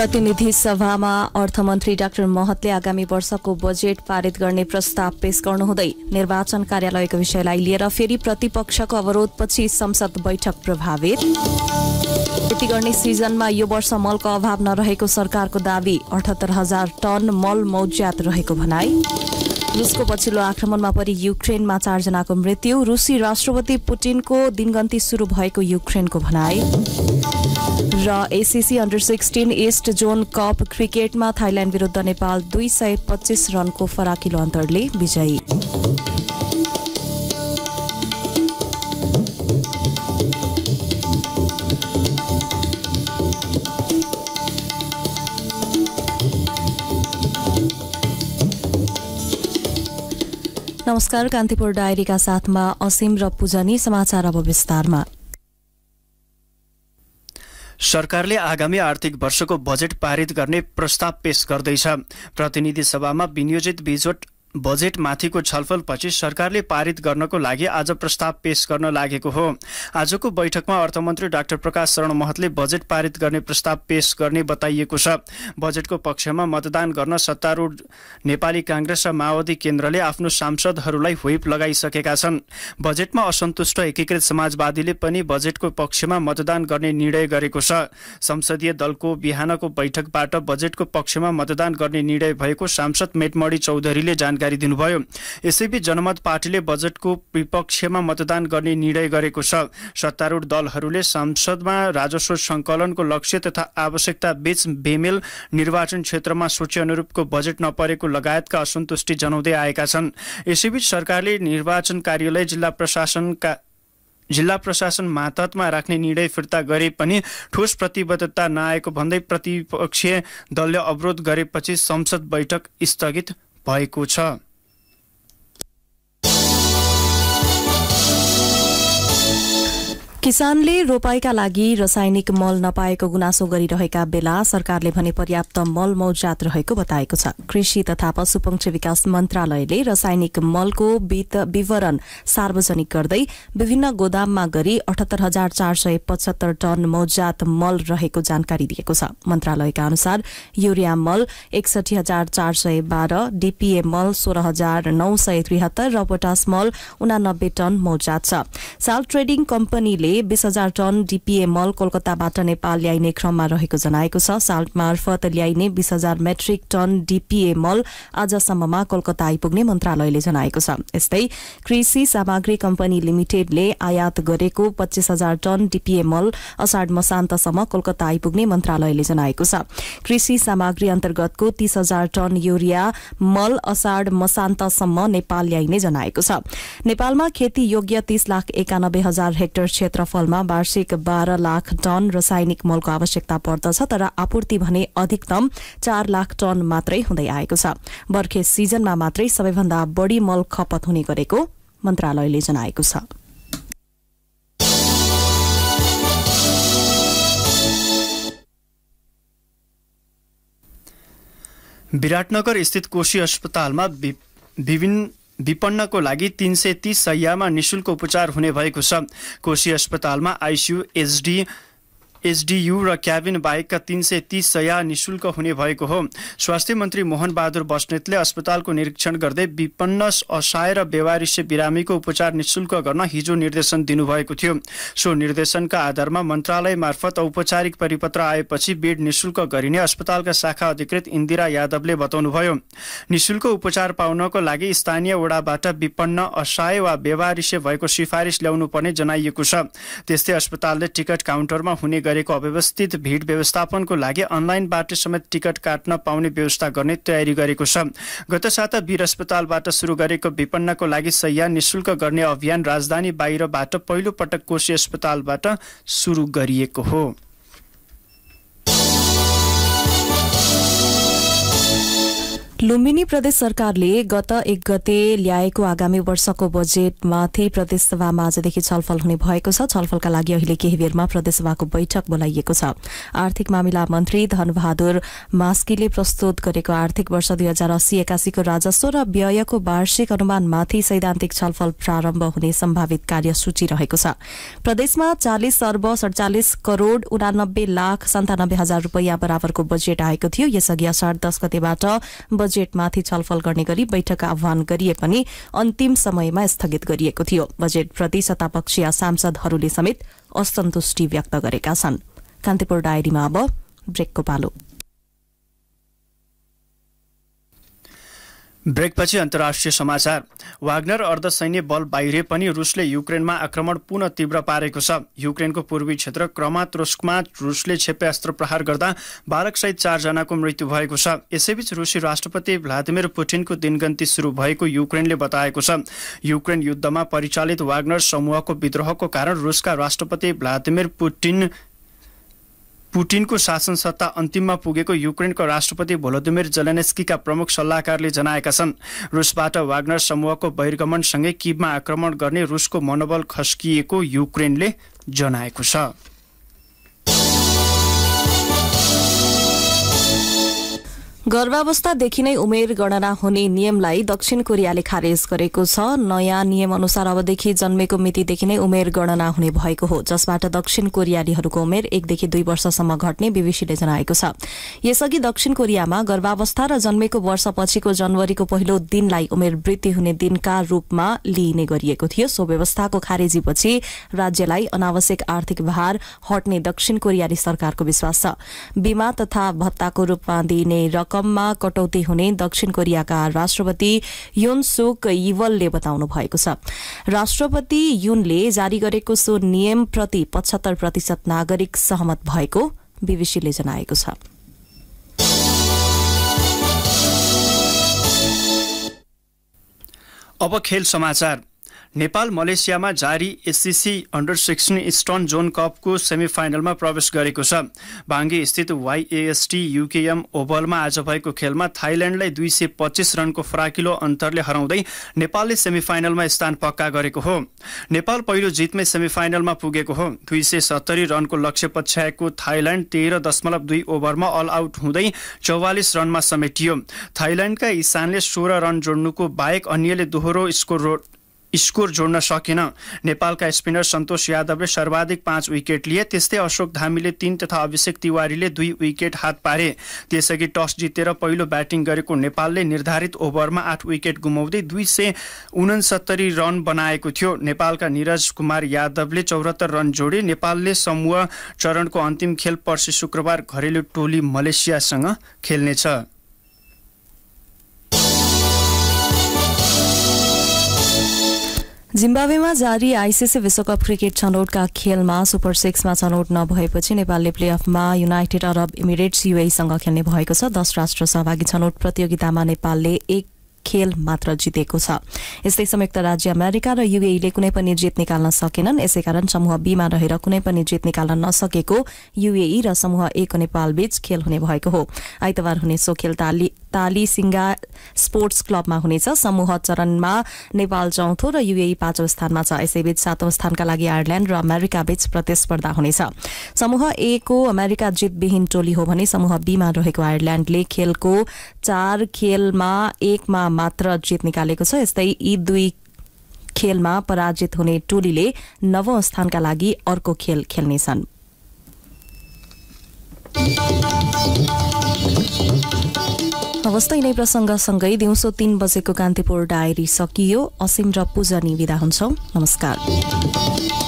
प्रतिनिधि सभामा अर्थमन्त्री डाक्टर महतले आगामी वर्षको बजेट पारित गर्ने प्रस्ताव पेश गर्नुहुँदै निर्वाचन कार्यालयको विषयलाई लिएर फेरि प्रतिपक्षको अवरोधपछि संसद बैठक प्रभावित खेती गर्ने सिजनमा यो वर्ष मलको अभाव नरहेको सरकारको दावी अठहत्तर हजार टन मल मौज्यात रहेको भनाई रुसको पछिल्लो आक्रमणमा परि युक्रेनमा चारजनाको मृत्यु रुसी राष्ट्रपति पुटिनको दिनगन्ती सुरु भएको युक्रेनको भनाई र ACC under sixteen east zone cup क्रिकेटमा थाइल्याण्ड विरुद्ध नेपाल दुई सय पच्चिस रनको फराकिलो अन्तरले विजयी नमस्कार कान्तिपुर डायरीका साथमा असीम र पूजनी समाचार अब विस्तारमा सरकारले आगामी आर्थिक वर्षको बजेट पारित गर्ने प्रस्ताव पेश गर्दैछ प्रतिनिधि सभामा विनियोजित बिजोट बजेटमाथिको छलफलपछि सरकारले पारित गर्नको लागि आज प्रस्ताव पेश गर्न लागेको हो आजको बैठकमा अर्थमन्त्री डाक्टर प्रकाश शरण महतले बजेट पारित गर्ने प्रस्ताव पेश गर्ने बताइएको छ बजेटको पक्षमा मतदान गर्न सत्तारूढ नेपाली काङ्ग्रेस र माओवादी केन्द्रले आफ्नो सांसदहरूलाई व्हिप लगाइसकेका छन् बजेटमा असन्तुष्ट एकीकृत समाजवादीले पनि बजेटको पक्षमा मतदान गर्ने निर्णय गरेको छ संसदीय दलको बिहानको बैठकबाट बजेटको पक्षमा मतदान गर्ने निर्णय भएको सांसद मेटमणी चौधरीले जान जानकारी दिनुभयो यसैबीच जनमत पार्टीले बजेटको विपक्षमा मतदान गर्ने निर्णय गरेको छ सत्तारूढ दलहरूले संसदमा राजस्व सङ्कलनको लक्ष्य तथा आवश्यकता बीच बेमेल निर्वाचन क्षेत्रमा सूची अनुरूपको बजेट नपरेको लगायतका असन्तुष्टि जनाउँदै आएका छन् यसैबीच सरकारले निर्वाचन कार्यालय जिल्ला प्रशासनका जिल्ला प्रशासन मातहतमा राख्ने निर्णय फिर्ता गरे पनि ठोस प्रतिबद्धता नआएको भन्दै प्रतिपक्षीय दलले अवरोध गरेपछि संसद बैठक स्थगित भएको छ किसानले रोपाईका लागि रासायनिक मल नपाएको गुनासो गरिरहेका बेला सरकारले भने पर्याप्त मल मौजात रहेको बताएको छ कृषि तथा पशुपक्षी विकास मन्त्रालयले रासायनिक मलको विवरण सार्वजनिक गर्दै विभिन्न गोदाममा गरी अठहत्तर हजार चार सय पचहत्तर टन मौजात मल रहेको जानकारी दिएको छ मन्त्रालयका अनुसार युरिया मल एकसठी हजार चार सय बाह्र डीपीए मल सोह्र हजार नौ सय त्रिहत्तर र पोटास मल उनानब्बे टन मौजात छ साल ट्रेडिङ कम्पनीले सरकारले बीस हजार टन डीपीए मल कोलकाताबाट नेपाल ल्याइने क्रममा रहेको जनाएको छ साल्ट मार्फत ल्याइने बीस हजार मेट्रिक टन डीपीए मल आजसम्ममा कोलकाता आइपुग्ने मन्त्रालयले जनाएको छ यस्तै कृषि सामग्री कम्पनी लिमिटेडले आयात गरेको पच्चीस हजार टन डीपीए मल असाढ मसान्तसम्म कोलकाता आइपुग्ने मन्त्रालयले जनाएको छ कृषि सामग्री अन्तर्गतको तीस हजार टन युरिया मल असाढ मसान्तसम्म नेपाल ल्याइने जनाएको छ नेपालमा खेती योग्य तीस लाख एकानब्बे हजार हेक्टर क्षेत्र क्षेत्रफलमा वार्षिक बाह्र लाख टन रसायनिक मलको आवश्यकता पर्दछ तर आपूर्ति भने अधिकतम चार लाख टन मात्रै हुँदै आएको छ वर्खे सिजनमा मात्रै सबैभन्दा बढ़ी मल खपत हुने गरेको मन्त्रालयले जनाएको छ विराटनगर स्थित कोशी अस्पतालमा विभिन्न विपन्नको लागि तिन सय तिस सयमा निशुल्क उपचार हुने भएको छ कोशी अस्पतालमा आइसियु एचडी एसडियु र क्याबिन बाहेकका तीन सय तीस सय निशुल्क हुने भएको हो स्वास्थ्य मन्त्री मोहन बहादुर बस्नेतले अस्पतालको निरीक्षण गर्दै विपन्न असहाय र व्यवहारिष्य बिरामीको उपचार निशुल्क गर्न हिजो निर्देशन दिनुभएको थियो सो निर्देशनका आधारमा मन्त्रालय मार्फत औपचारिक परिपत्र आएपछि बेड निशुल्क गरिने अस्पतालका शाखा अधिकृत इन्दिरा यादवले बताउनुभयो निशुल्क उपचार पाउनको लागि स्थानीय वडाबाट विपन्न असहाय वा व्यवहारिष्य भएको सिफारिस ल्याउनु पर्ने जनाइएको छ त्यस्तै अस्पतालले टिकट काउन्टरमा हुने गरेको अव्यवस्थित भिड व्यवस्थापनको लागि अनलाइनबाट समेत टिकट काट्न पाउने व्यवस्था गर्ने तयारी गरेको छ गत साता वीर अस्पतालबाट सुरु गरेको विपन्नको लागि सय निशुल्क गर्ने अभियान राजधानी बाहिरबाट पहिलो पटक कोशी अस्पतालबाट सुरु गरिएको हो लुम्बिनी प्रदेश सरकारले गत एक गते ल्याएको आगामी वर्षको बजेटमाथि प्रदेशसभामा आजदेखि छलफल हुने भएको छ छलफलका लागि अहिले केही बेरमा प्रदेशसभाको बैठक बोलाइएको छ आर्थिक मामिला मन्त्री धनबहादुर मास्कीले प्रस्तुत गरेको आर्थिक वर्ष दुई हजार अस्सी एकासीको राजस्व र व्ययको वार्षिक अनुमानमाथि सैद्धान्तिक छलफल प्रारम्भ हुने सम्भावित कार्यसूची रहेको छ प्रदेशमा चालिस अर्ब सडचालिस करोड़ उनानब्बे लाख सन्तानब्बे हजार रूपियाँ बराबरको बजेट आएको थियो यसअघि असार दश गतेबाट बजेटमाथि छलफल गर्ने गरी बैठक आह्वान गरिए पनि अन्तिम समयमा स्थगित गरिएको थियो बजेटप्रति सत्तापक्षीय सांसदहरूले समेत असन्तुष्टि व्यक्त गरेका छन् कान्तिपुर डायरीमा अब ब्रेकको पालो ब्रेकपछि अन्तर्राष्ट्रिय समाचार वाग्नर अर्धसैन्य बल बाहिरे पनि रुसले युक्रेनमा आक्रमण पुनः तीव्र पारेको छ युक्रेनको पूर्वी क्षेत्र क्रमात्रोस्कमा रुसले क्षेप्यास्त्र प्रहार गर्दा बालकसहित चारजनाको मृत्यु भएको छ यसैबीच रुसी राष्ट्रपति भ्लादिमिर पुटिनको दिनगन्ती सुरु भएको युक्रेनले बताएको छ युक्रेन युद्धमा परिचालित वाग्नर समूहको विद्रोहको कारण रुसका राष्ट्रपति भ्लादिमिर पुटिन पुटिनको शासन सत्ता अन्तिममा पुगेको युक्रेनको राष्ट्रपति भोलोदिमिर जलेनेस्कीका प्रमुख सल्लाहकारले जनाएका छन् रुसबाट वाग्नर समूहको बहिर्गमनसँगै किबमा आक्रमण गर्ने रुसको मनोबल खस्किएको युक्रेनले जनाएको छ गर्भावस्थादेखि नै उमेर गणना हुने नियमलाई दक्षिण कोरियाले खारेज गरेको छ नयाँ नियम अनुसार अबदेखि जन्मेको मितिदेखि नै उमेर गणना हुने भएको हो जसबाट दक्षिण कोरियालीहरूको उमेर एकदेखि दुई वर्षसम्म घट्ने बीबीसीले जनाएको छ यसअघि दक्षिण कोरियामा गर्भावस्था र जन्मेको वर्षपछिको जनवरीको पहिलो दिनलाई उमेर वृद्धि हुने दिनका रूपमा लिइने गरिएको थियो सो व्यवस्थाको खारेजीपछि राज्यलाई अनावश्यक आर्थिक भार हट्ने दक्षिण कोरियाली सरकारको विश्वास छ बीमा तथा भत्ताको रूपमा दिइने रकम रकममा कटौती हुने दक्षिण कोरियाका राष्ट्रपति युन सुक इवलले बताउनु भएको छ राष्ट्रपति युनले जारी गरेको सो नियमप्रति पचहत्तर प्रतिशत नागरिक सहमत भएको बीबीसीले जनाएको छ अब खेल समाचार नेपाल मलेसियामा जारी एससिसी अन्डर सिक्सटिन स्टोन जोन कपको सेमिफाइनलमा प्रवेश गरेको छ बाङ्गी स्थित वाइएएसटी युकेएम ओभलमा आज भएको खेलमा थाइल्याण्डलाई दुई सय पच्चिस रनको फराकिलो अन्तरले हराउँदै नेपालले सेमिफाइनलमा स्थान पक्का गरेको हो नेपाल पहिलो जितमै सेमिफाइनलमा पुगेको हो दुई सय सत्तरी रनको लक्ष्य पछ्याएको थाइल्याण्ड तेह्र दशमलव दुई ओभरमा अल आउट हुँदै चौवालिस रनमा समेटियो थाइल्याण्डका इसानले सोह्र रन जोड्नुको बाहेक अन्यले दोहोरो स्कोर स्कोर जोड्न सकेन नेपालका स्पिनर सन्तोष यादवले सर्वाधिक पाँच विकेट लिए त्यस्तै अशोक धामीले तीन तथा अभिषेक तिवारीले दुई विकेट हात पारे त्यसअघि टस जितेर पहिलो ब्याटिङ गरेको नेपालले निर्धारित ओभरमा आठ विकेट गुमाउँदै दुई सय उनसत्तरी रन बनाएको थियो नेपालका निरज कुमार यादवले चौरात्तर रन जोडे नेपालले समूह चरणको अन्तिम खेल पर्सि शुक्रबार घरेलु टोली मलेसियासँग खेल्नेछ जिम्बावेमा जारी आइसिसी विश्वकप क्रिकेट छनौटका खेलमा सुपर सिक्समा छनौट नभएपछि नेपालले प्लेअफमा युनाइटेड अरब इमिरेट्स युएसँग खेल्ने भएको छ दश राष्ट्र सहभागी छनौट प्रतियोगितामा नेपालले एक खेल मात्र जितेको छ यस्तै संयुक्त राज्य अमेरिका र युएईले कुनै पनि जित निकाल्न सकेनन् यसैकारण समूह बीमा रहेर कुनै पनि जित निकाल्न नसकेको युएई र समूह ए को नेपालबीच खेल हुने भएको हो आइतबार हुने सो खेल ताली सिङ्गा स्पोर्ट्स क्लबमा हुनेछ समूह चरणमा नेपाल चौथो र युएई पाँचौं स्थानमा छ यसैबीच सातौँ स्थानका लागि आयरल्याण्ड र अमेरिका बीच प्रतिस्पर्धा हुनेछ समूह ए को अमेरिका जितविहीन टोली हो भने समूह बीमा रहेको आयरल्याण्डले खेलको चार खेलमा एकमा मात्र जित निकालेको छ यस्तै यी दुई खेलमा पराजित हुने टोलीले नवौं स्थानका लागि अर्को खेल खेल्नेछन् हवस् त यिनै प्रसङ्गसँगै दिउँसो तिन बजेको कान्तिपुर डायरी सकियो असीम र पूजनी विदा हुन्छौँ नमस्कार